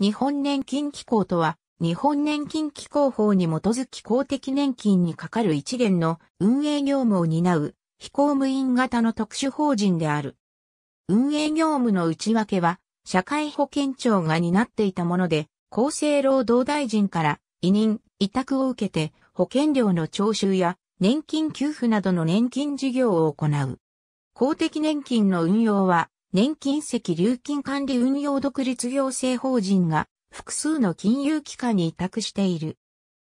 日本年金機構とは、日本年金機構法に基づき公的年金にかかる一元の運営業務を担う非公務員型の特殊法人である。運営業務の内訳は、社会保険庁が担っていたもので、厚生労働大臣から委任、委託を受けて保険料の徴収や年金給付などの年金事業を行う。公的年金の運用は年金積流金管理運用独立行政法人が複数の金融機関に委託している。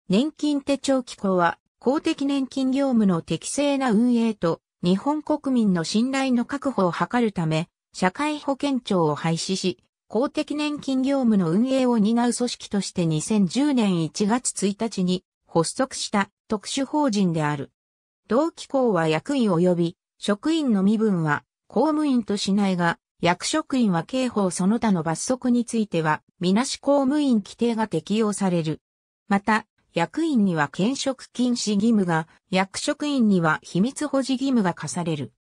年金手帳機構は公的年金業務の適正な運営と日本国民の信頼の確保を図るため、社会保険庁を廃止し、公的年金業務の運営を担う組織として2010年1月1日に発足した特殊法人である。同機構は役員及び職員の身分は公務員としないが、役職員は刑法その他の罰則については、みなし公務員規定が適用される。また、役員には兼職禁止義務が、役職員には秘密保持義務が課される。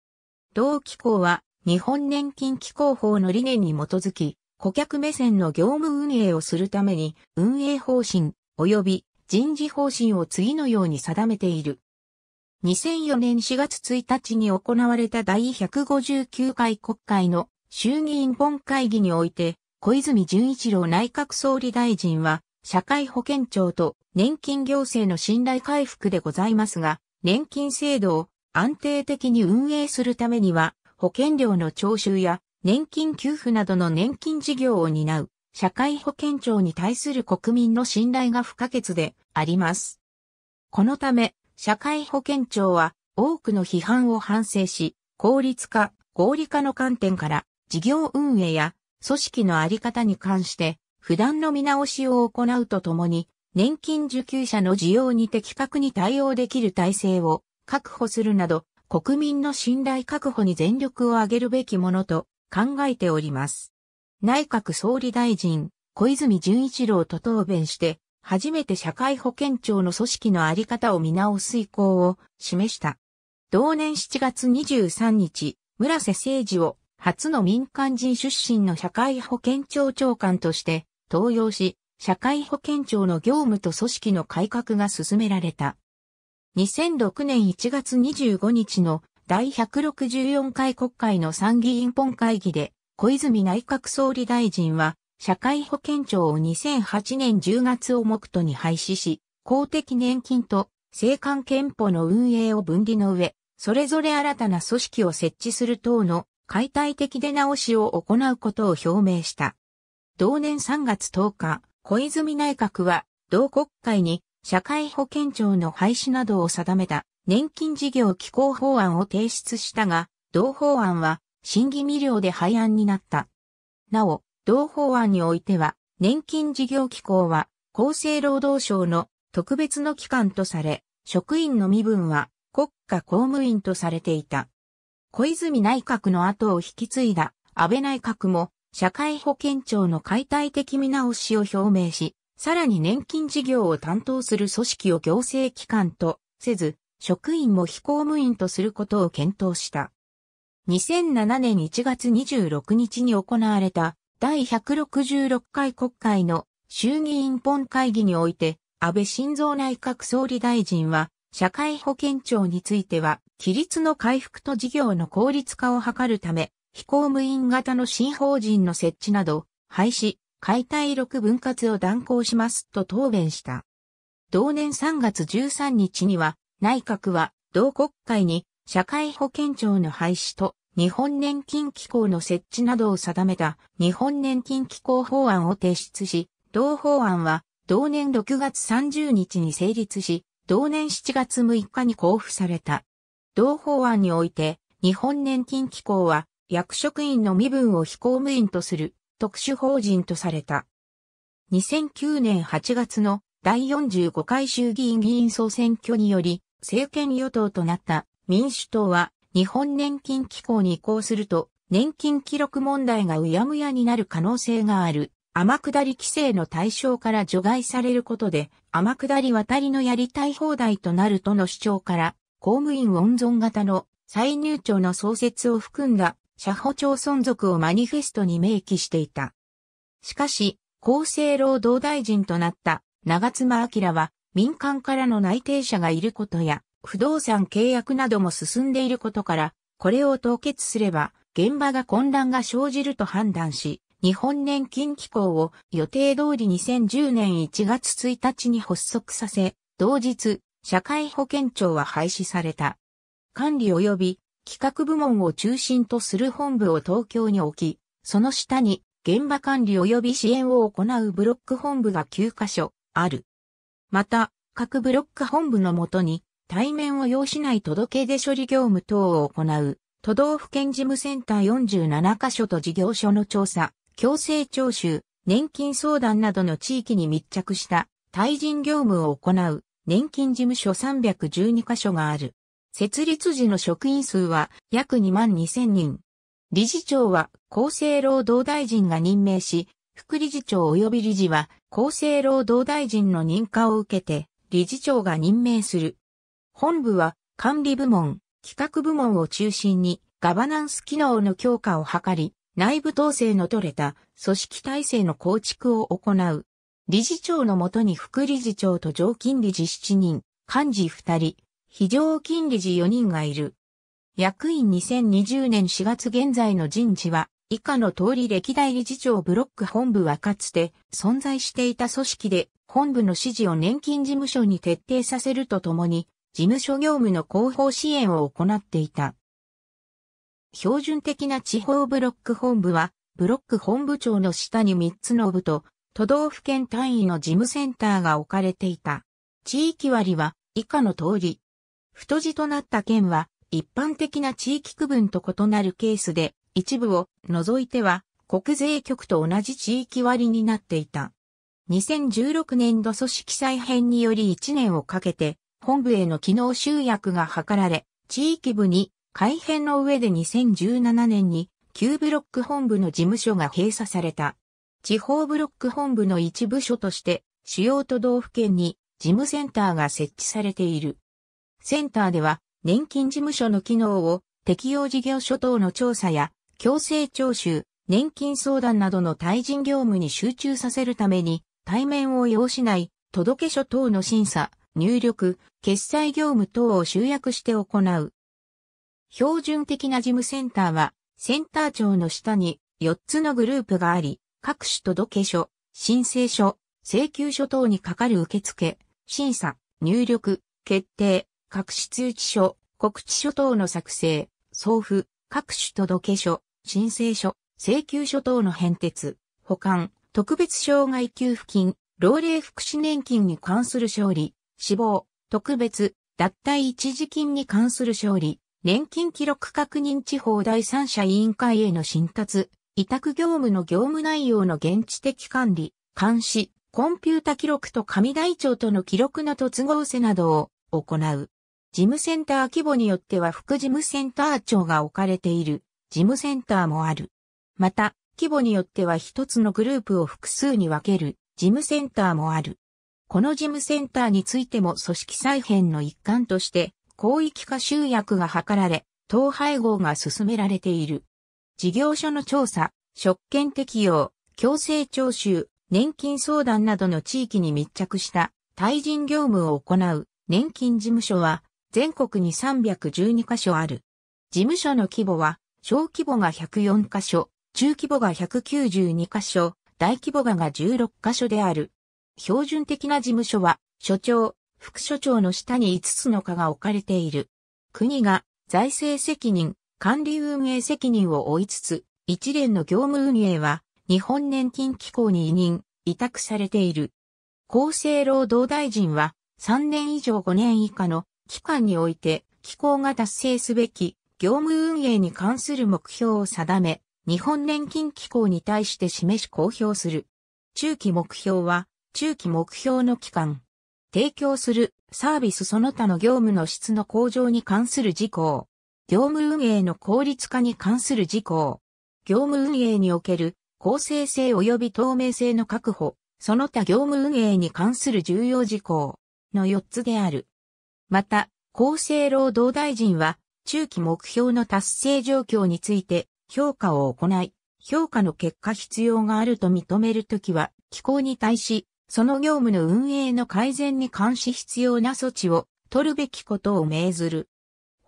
同機構は、日本年金機構法の理念に基づき、顧客目線の業務運営をするために、運営方針、及び人事方針を次のように定めている。2004年4月1日に行われた第159回国会の衆議院本会議において、小泉純一郎内閣総理大臣は、社会保険庁と年金行政の信頼回復でございますが、年金制度を安定的に運営するためには、保険料の徴収や年金給付などの年金事業を担う社会保険庁に対する国民の信頼が不可欠であります。このため、社会保険庁は多くの批判を反省し、効率化、合理化の観点から事業運営や組織のあり方に関して不断の見直しを行うとともに、年金受給者の需要に的確に対応できる体制を確保するなど、国民の信頼確保に全力を挙げるべきものと考えております。内閣総理大臣、小泉純一郎と答弁して、初めて社会保険庁の組織のあり方を見直す意向を示した。同年7月23日、村瀬誠二を初の民間人出身の社会保険庁長官として登用し、社会保険庁の業務と組織の改革が進められた。2006年1月25日の第164回国会の参議院本会議で、小泉内閣総理大臣は社会保険庁を2008年10月を目途に廃止し、公的年金と政官憲法の運営を分離の上、それぞれ新たな組織を設置する等の解体的出直しを行うことを表明した。同年3月10日、小泉内閣は同国会に社会保険庁の廃止などを定めた年金事業機構法案を提出したが、同法案は審議未了で廃案になった。なお、同法案においては、年金事業機構は、厚生労働省の特別の機関とされ、職員の身分は国家公務員とされていた。小泉内閣の後を引き継いだ安倍内閣も社会保険庁の解体的見直しを表明し、さらに年金事業を担当する組織を行政機関とせず、職員も非公務員とすることを検討した。2007年1月26日に行われた第166回国会の衆議院本会議において、安倍晋三内閣総理大臣は、社会保険庁については、規律の回復と事業の効率化を図るため、非公務員型の新法人の設置など、廃止、解体6分割を断行しますと答弁した。同年3月13日には、内閣は同国会に社会保険庁の廃止と日本年金機構の設置などを定めた日本年金機構法案を提出し、同法案は同年6月30日に成立し、同年7月6日に交付された。同法案において、日本年金機構は役職員の身分を非公務員とする特殊法人とされた。2009年8月の第45回衆議院議員総選挙により、政権与党となった民主党は日本年金機構に移行すると、年金記録問題がうやむやになる可能性がある。天下り規制の対象から除外されることで、天下り渡りのやりたい放題となるとの主張から、公務員温存型の再入庁の創設を含んだ、社保庁存続をマニフェストに明記していた。しかし、厚生労働大臣となった長妻明は、民間からの内定者がいることや、不動産契約なども進んでいることから、これを凍結すれば、現場が混乱が生じると判断し、日本年金機構を予定通り2010年1月1日に発足させ、同日、社会保険庁は廃止された。管理及び企画部門を中心とする本部を東京に置き、その下に現場管理及び支援を行うブロック本部が9カ所ある。また、各ブロック本部のもとに対面を要しない届出処理業務等を行う、都道府県事務センター47カ所と事業所の調査、強制徴収、年金相談などの地域に密着した対人業務を行う年金事務所312カ所がある。設立時の職員数は約2万2000人。理事長は厚生労働大臣が任命し、副理事長及び理事は厚生労働大臣の認可を受けて理事長が任命する。本部は管理部門、企画部門を中心にガバナンス機能の強化を図り、内部統制の取れた組織体制の構築を行う。理事長のもとに副理事長と常勤理事7人、幹事2人、非常勤理事4人がいる。役員2020年4月現在の人事は、以下の通り歴代理事長ブロック本部はかつて存在していた組織で、本部の指示を年金事務所に徹底させるとともに、事務所業務の広報支援を行っていた。標準的な地方ブロック本部は、ブロック本部長の下に3つの部と、都道府県単位の事務センターが置かれていた。地域割は以下の通り。太字となった県は一般的な地域区分と異なるケースで一部を除いては国税局と同じ地域割になっていた。2016年度組織再編により1年をかけて本部への機能集約が図られ、地域部に改編の上で2017年に旧ブロック本部の事務所が閉鎖された。地方ブロック本部の一部署として主要都道府県に事務センターが設置されている。センターでは年金事務所の機能を適用事業所等の調査や強制徴収、年金相談などの対人業務に集中させるために対面を要しない届け書等の審査、入力、決済業務等を集約して行う。標準的な事務センターは、センター長の下に4つのグループがあり、各種届書、申請書、請求書等にかかる受付、審査、入力、決定、各種通知書、告知書等の作成、送付、各種届書、申請書、請求書等の変哲、保管、特別障害給付金、老齢福祉年金に関する勝利、死亡、特別、脱退一時金に関する勝利、年金記録確認地方第三者委員会への進達、委託業務の業務内容の現地的管理、監視、コンピュータ記録と紙台帳との記録の突合せなどを行う。事務センター規模によっては副事務センター長が置かれている事務センターもある。また、規模によっては一つのグループを複数に分ける事務センターもある。この事務センターについても組織再編の一環として、広域化集約が図られ、統廃合が進められている。事業所の調査、職権適用、強制徴収、年金相談などの地域に密着した対人業務を行う年金事務所は全国に312カ所ある。事務所の規模は小規模が104カ所、中規模が192カ所、大規模がが16カ所である。標準的な事務所は、所長、副所長の下に5つの課が置かれている。国が財政責任、管理運営責任を負いつつ、一連の業務運営は日本年金機構に委任、委託されている。厚生労働大臣は3年以上5年以下の期間において機構が達成すべき業務運営に関する目標を定め、日本年金機構に対して示し公表する。中期目標は中期目標の期間。提供するサービスその他の業務の質の向上に関する事項。業務運営の効率化に関する事項。業務運営における公正性及び透明性の確保、その他業務運営に関する重要事項の4つである。また、厚生労働大臣は中期目標の達成状況について評価を行い、評価の結果必要があると認めるときは、機構に対しその業務の運営の改善に関し必要な措置を取るべきことを命ずる。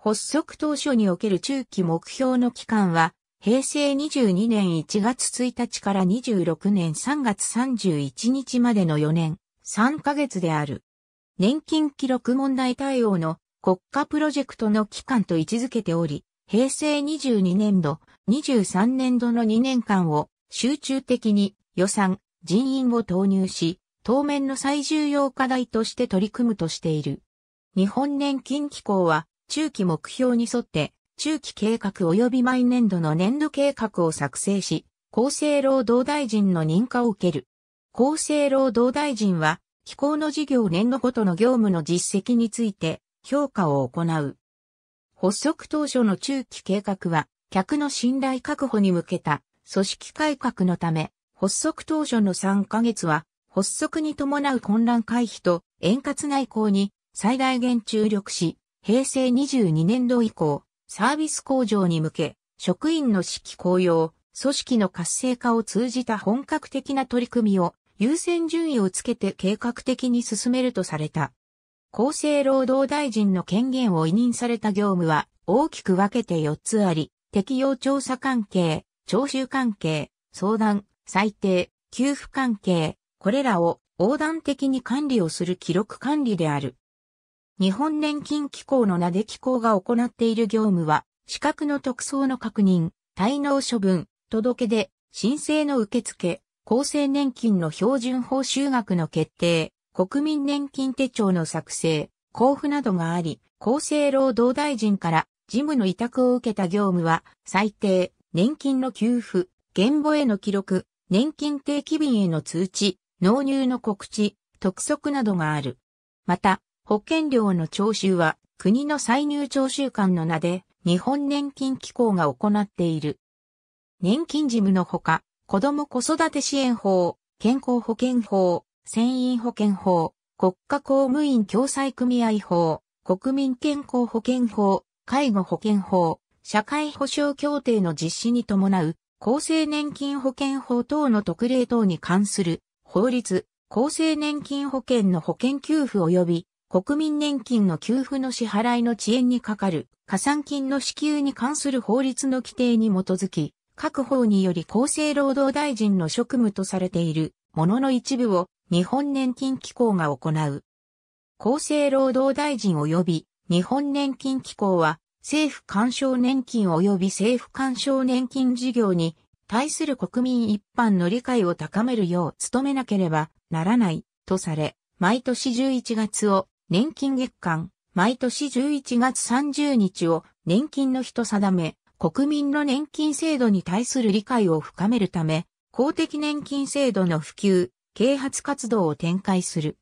発足当初における中期目標の期間は、平成22年1月1日から26年3月31日までの4年3ヶ月である。年金記録問題対応の国家プロジェクトの期間と位置づけており、平成22年度、23年度の2年間を集中的に予算、人員を投入し、当面の最重要課題として取り組むとしている。日本年金機構は、中期目標に沿って、中期計画及び毎年度の年度計画を作成し、厚生労働大臣の認可を受ける。厚生労働大臣は、機構の事業年度ごとの業務の実績について評価を行う。発足当初の中期計画は、客の信頼確保に向けた組織改革のため、発足当初の3ヶ月は発足に伴う混乱回避と円滑内向に最大限注力し、平成22年度以降、サービス向上に向け、職員の指揮公用、組織の活性化を通じた本格的な取り組みを優先順位をつけて計画的に進めるとされた。厚生労働大臣の権限を委任された業務は大きく分けて4つあり、適用調査関係、徴収関係、相談、裁定、給付関係、これらを横断的に管理をする記録管理である。日本年金機構の名で機構が行っている業務は、資格の特捜の確認、滞納処分、届け出、申請の受付、厚生年金の標準報酬額の決定、国民年金手帳の作成、交付などがあり、厚生労働大臣から事務の委託を受けた業務は、最低、年金の給付、現簿への記録、年金定期便への通知、納入の告知、督促などがある。また、保険料の徴収は国の歳入徴収官の名で日本年金機構が行っている。年金事務のほか、子ども子育て支援法、健康保険法、船員保険法、国家公務員共済組合法、国民健康保険法、介護保険法、社会保障協定の実施に伴う、厚生年金保険法等の特例等に関する法律、厚生年金保険の保険給付及び国民年金の給付の支払いの遅延にかかる加算金の支給に関する法律の規定に基づき、各法により厚生労働大臣の職務とされているものの一部を日本年金機構が行う。厚生労働大臣及び日本年金機構は政府干渉年金及び政府干渉年金事業に対する国民一般の理解を高めるよう努めなければならないとされ、毎年11月を年金月間、毎年11月30日を年金の日と定め、国民の年金制度に対する理解を深めるため、公的年金制度の普及、啓発活動を展開する。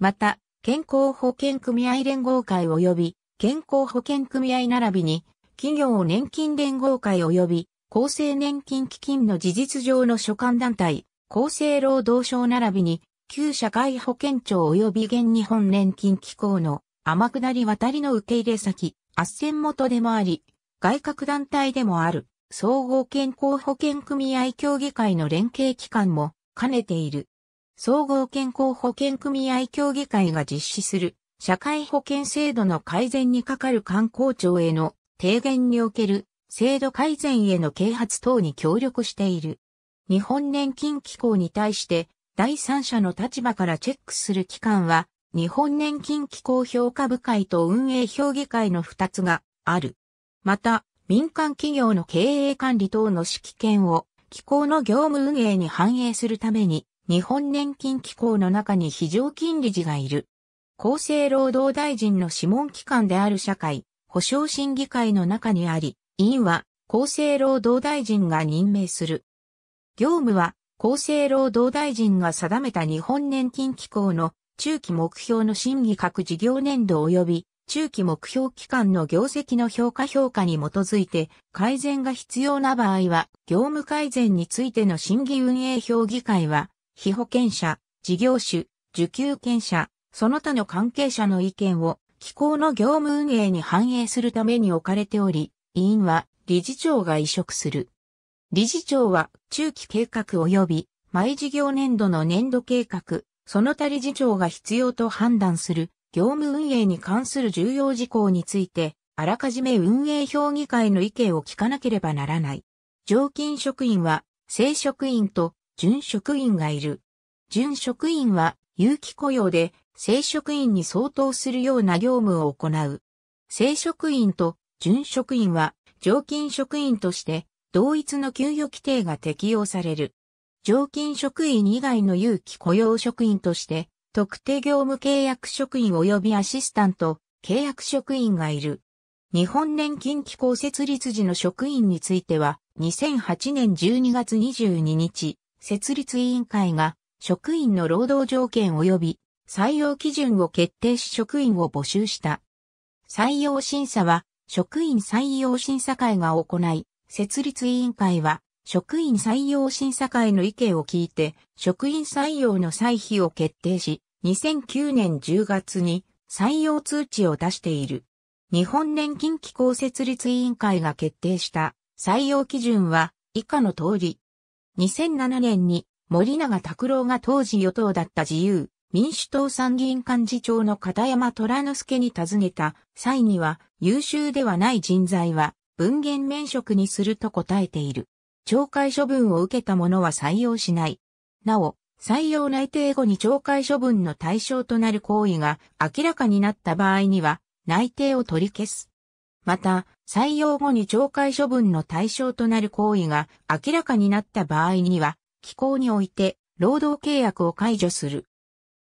また、健康保険組合連合会及び、健康保険組合並びに、企業年金連合会及び、厚生年金基金の事実上の所管団体、厚生労働省並びに、旧社会保険庁及び現日本年金機構の天下り渡りの受け入れ先、斡旋元でもあり、外郭団体でもある、総合健康保険組合協議会の連携機関も兼ねている。総合健康保険組合協議会が実施する社会保険制度の改善にかかる観光庁への提言における制度改善への啓発等に協力している。日本年金機構に対して第三者の立場からチェックする機関は日本年金機構評価部会と運営評議会の2つがある。また、民間企業の経営管理等の指揮権を機構の業務運営に反映するために日本年金機構の中に非常勤理事がいる。厚生労働大臣の諮問機関である社会保障審議会の中にあり、委員は厚生労働大臣が任命する。業務は厚生労働大臣が定めた日本年金機構の中期目標の審議各事業年度及び中期目標期間の業績の評価評価に基づいて改善が必要な場合は業務改善についての審議運営評議会は被保険者、事業主、受給権者、その他の関係者の意見を機構の業務運営に反映するために置かれており、委員は理事長が委嘱する。理事長は中期計画及び毎事業年度の年度計画、その他理事長が必要と判断する業務運営に関する重要事項について、あらかじめ運営評議会の意見を聞かなければならない。常勤職員は正職員と準職員がいる。準職員は有期雇用で正職員に相当するような業務を行う。正職員と準職員は常勤職員として同一の給与規定が適用される。常勤職員以外の有期雇用職員として、特定業務契約職員及びアシスタント、契約職員がいる。日本年金機構設立時の職員については、2008年12月22日、設立委員会が職員の労働条件及び採用基準を決定し職員を募集した。採用審査は職員採用審査会が行い、設立委員会は、職員採用審査会の意見を聞いて、職員採用の歳費を決定し、2009年10月に採用通知を出している。日本年金機構設立委員会が決定した採用基準は以下の通り。2007年に森永卓郎が当時与党だった自由、民主党参議院幹事長の片山虎之助に尋ねた際には優秀ではない人材は文言免職にすると答えている。懲戒処分を受けた者は採用しない。なお、採用内定後に懲戒処分の対象となる行為が明らかになった場合には内定を取り消す。また、採用後に懲戒処分の対象となる行為が明らかになった場合には、機構において労働契約を解除する。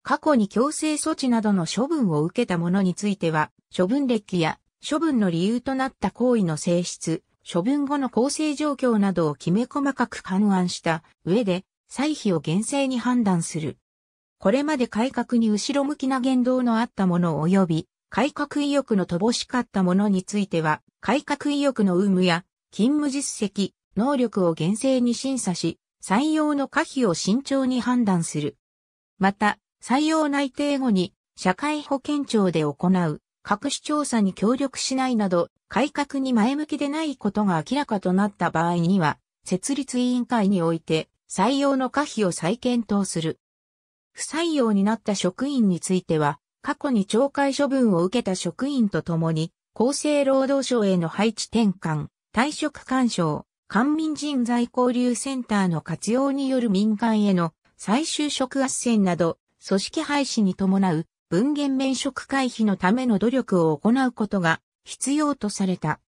過去に強制措置などの処分を受けた者については、処分歴や処分の理由となった行為の性質、処分後の構成状況などをきめ細かく勘案した上で、歳費を厳正に判断する。これまで改革に後ろ向きな言動のあったもの及び、改革意欲の乏しかったものについては、改革意欲の有無や、勤務実績、能力を厳正に審査し、採用の可否を慎重に判断する。また、採用内定後に社会保険庁で行う各種調査に協力しないなど改革に前向きでないことが明らかとなった場合には設立委員会において採用の可否を再検討する。不採用になった職員については過去に懲戒処分を受けた職員とともに厚生労働省への配置転換、退職干渉、官民人材交流センターの活用による民間への再就職斡旋など組織廃止に伴う文言免職回避のための努力を行うことが必要とされた。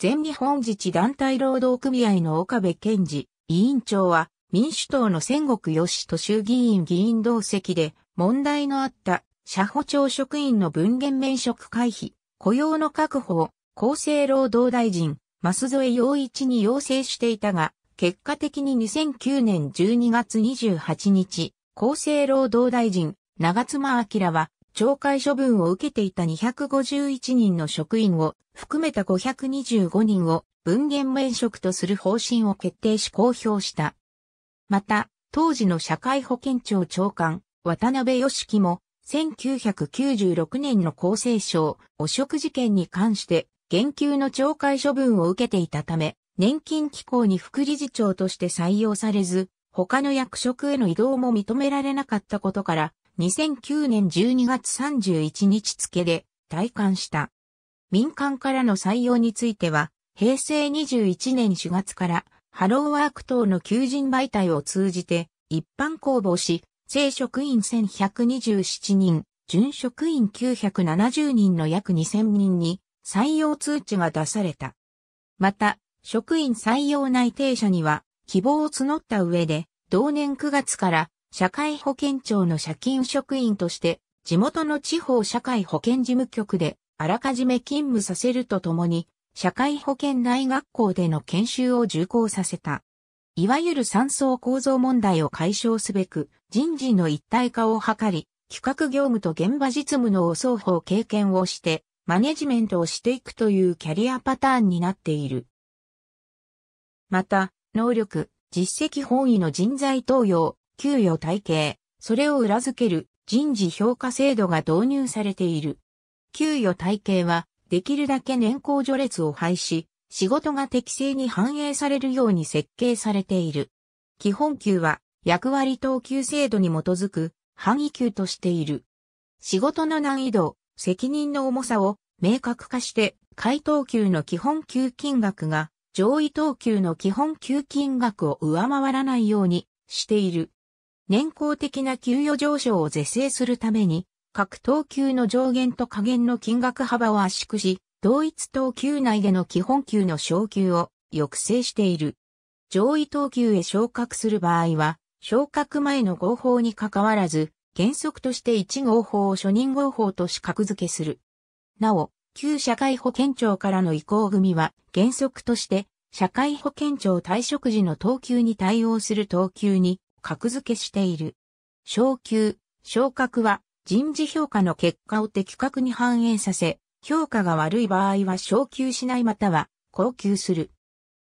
全日本自治団体労働組合の岡部健治委員長は民主党の仙国義人衆議院議員同席で問題のあった社保庁職員の文言免職回避、雇用の確保を厚生労働大臣、増添陽一に要請していたが、結果的に2009年12月28日、厚生労働大臣、長妻明は、懲戒処分を受けていた251人の職員を含めた525人を文言免職とする方針を決定し公表した。また、当時の社会保険庁長官、渡辺義樹も、1996年の厚生省汚職事件に関して、減給の懲戒処分を受けていたため、年金機構に副理事長として採用されず、他の役職への移動も認められなかったことから、2009年12月31日付で退官した。民間からの採用については、平成21年4月からハローワーク等の求人媒体を通じて一般公募し、正職員1127人、準職員970人の約2000人に採用通知が出された。また、職員採用内定者には希望を募った上で、同年9月から社会保険庁の社勤職員として、地元の地方社会保険事務局であらかじめ勤務させるとともに、社会保険大学校での研修を受講させた。いわゆる三層構造問題を解消すべく、人事の一体化を図り、企画業務と現場実務の双方経験をして、マネジメントをしていくというキャリアパターンになっている。また、能力、実績本位の人材登用、給与体系、それを裏付ける人事評価制度が導入されている。給与体系は、できるだけ年功序列を廃止、仕事が適正に反映されるように設計されている。基本給は、役割等級制度に基づく、範囲級としている。仕事の難易度、責任の重さを明確化して、回答給の基本給金額が上位等級の基本給金額を上回らないようにしている。年功的な給与上昇を是正するために、各等級の上限と下限の金額幅を圧縮し、同一等級内での基本給の昇給を抑制している。上位等級へ昇格する場合は、昇格前の合法に関わらず、原則として1合法を初任合法とし格付けする。なお、旧社会保険庁からの移行組は原則として社会保険庁退職時の等級に対応する等級に格付けしている。昇級、昇格は人事評価の結果を的確に反映させ、評価が悪い場合は昇級しないまたは降級する。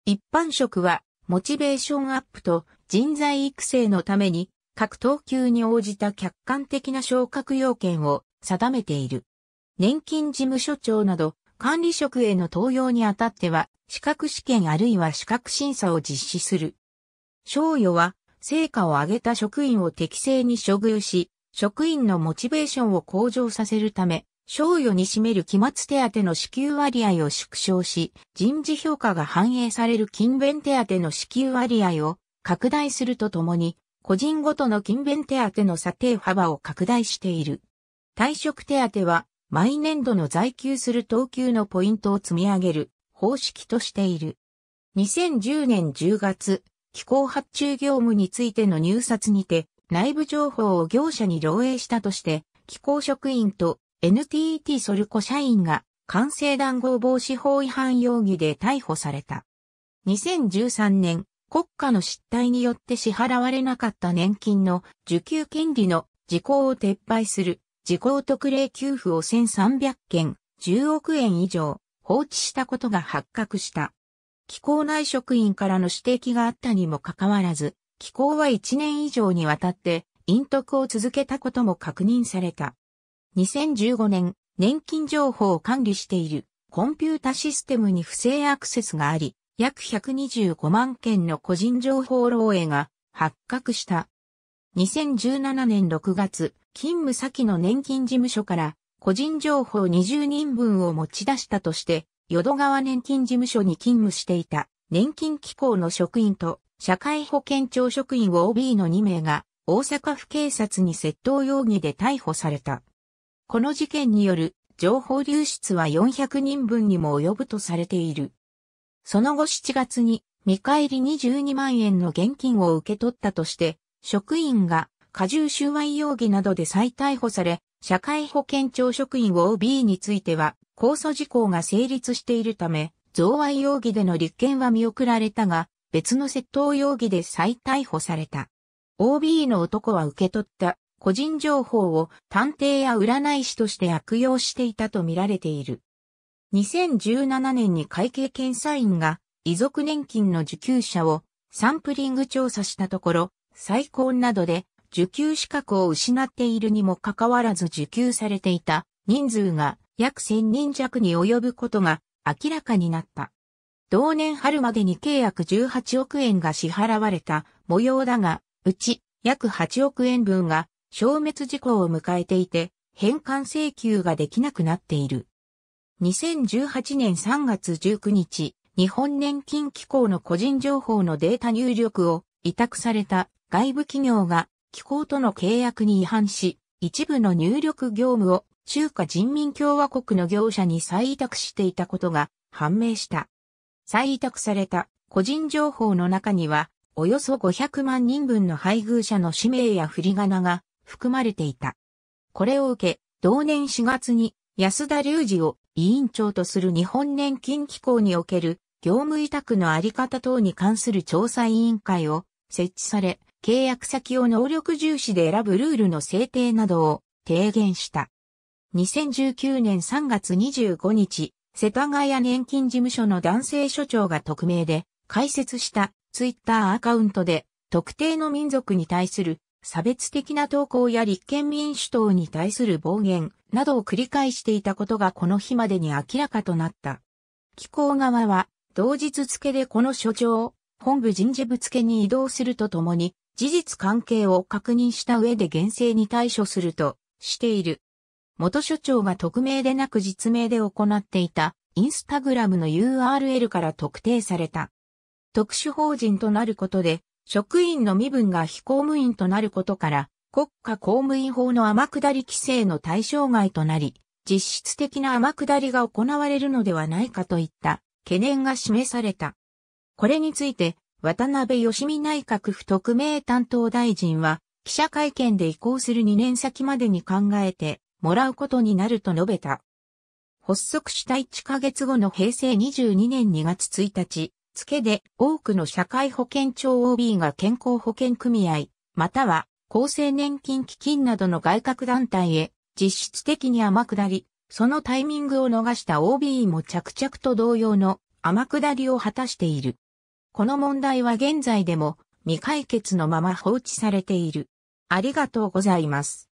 一般職はモチベーションアップと人材育成のために各等級に応じた客観的な昇格要件を定めている。年金事務所長など、管理職への登用にあたっては、資格試験あるいは資格審査を実施する。賞与は、成果を上げた職員を適正に処遇し、職員のモチベーションを向上させるため、賞与に占める期末手当の支給割合を縮小し、人事評価が反映される勤勉手当の支給割合を拡大するとともに、個人ごとの勤勉手当の査定幅を拡大している。退職手当は毎年度の在給する等級のポイントを積み上げる方式としている。2010年10月、機構発注業務についての入札にて、内部情報を業者に漏洩したとして、機構職員と NTT ソルコ社員が、完成談合防止法違反容疑で逮捕された。2013年、国家の失態によって支払われなかった年金の受給権利の時効を撤廃する事故特例給付を1300件、10億円以上、放置したことが発覚した。機構内職員からの指摘があったにもかかわらず、機構は1年以上にわたって、隠匿を続けたことも確認された。2015年、年金情報を管理しているコンピュータシステムに不正アクセスがあり、約125万件の個人情報漏洩が発覚した。2017年6月、勤務先の年金事務所から個人情報20人分を持ち出したとして、淀川年金事務所に勤務していた年金機構の職員と社会保険庁職員 OB の2名が大阪府警察に窃盗容疑で逮捕された。この事件による情報流出は400人分にも及ぶとされている。その後7月に見返り22万円の現金を受け取ったとして、職員が過重収賄容疑などで再逮捕され、社会保険庁職員 OB については、控訴事項が成立しているため、贈賄容疑での立件は見送られたが、別の窃盗容疑で再逮捕された。OB の男は受け取った個人情報を探偵や占い師として悪用していたとみられている。2017年に会計検査院が遺族年金の受給者をサンプリング調査したところ、再婚などで受給資格を失っているにもかかわらず受給されていた人数が約1000人弱に及ぶことが明らかになった。同年春までに契約18億円が支払われた模様だが、うち約8億円分が消滅事項を迎えていて、返還請求ができなくなっている。2018年3月19日、日本年金機構の個人情報のデータ入力を委託された外部企業が機構との契約に違反し、一部の入力業務を中華人民共和国の業者に再委託していたことが判明した。再委託された個人情報の中には、およそ500万人分の配偶者の氏名や振り仮名が含まれていた。これを受け、同年4月に安田隆二を委員長とする日本年金機構における業務委託のあり方等に関する調査委員会を設置され、契約先を能力重視で選ぶルールの制定などを提言した。2019年3月25日、世田谷年金事務所の男性所長が匿名で開設したツイッターアカウントで特定の民族に対する差別的な投稿や立憲民主党に対する暴言などを繰り返していたことがこの日までに明らかとなった。機構側は同日付でこの所長を本部人事部付に移動するとともに事実関係を確認した上で厳正に対処するとしている。元所長が匿名でなく実名で行っていたインスタグラムの URL から特定された。特殊法人となることで、職員の身分が非公務員となることから、国家公務員法の天下り規制の対象外となり、実質的な天下りが行われるのではないかといった懸念が示された。これについて、渡辺義美内閣府特命担当大臣は、記者会見で移行する2年先までに考えてもらうことになると述べた。発足した1ヶ月後の平成22年2月1日、付で多くの社会保険庁 OB が健康保険組合、または厚生年金基金などの外郭団体へ実質的に天下り、そのタイミングを逃した OB も着々と同様の天下りを果たしている。この問題は現在でも未解決のまま放置されている。ありがとうございます。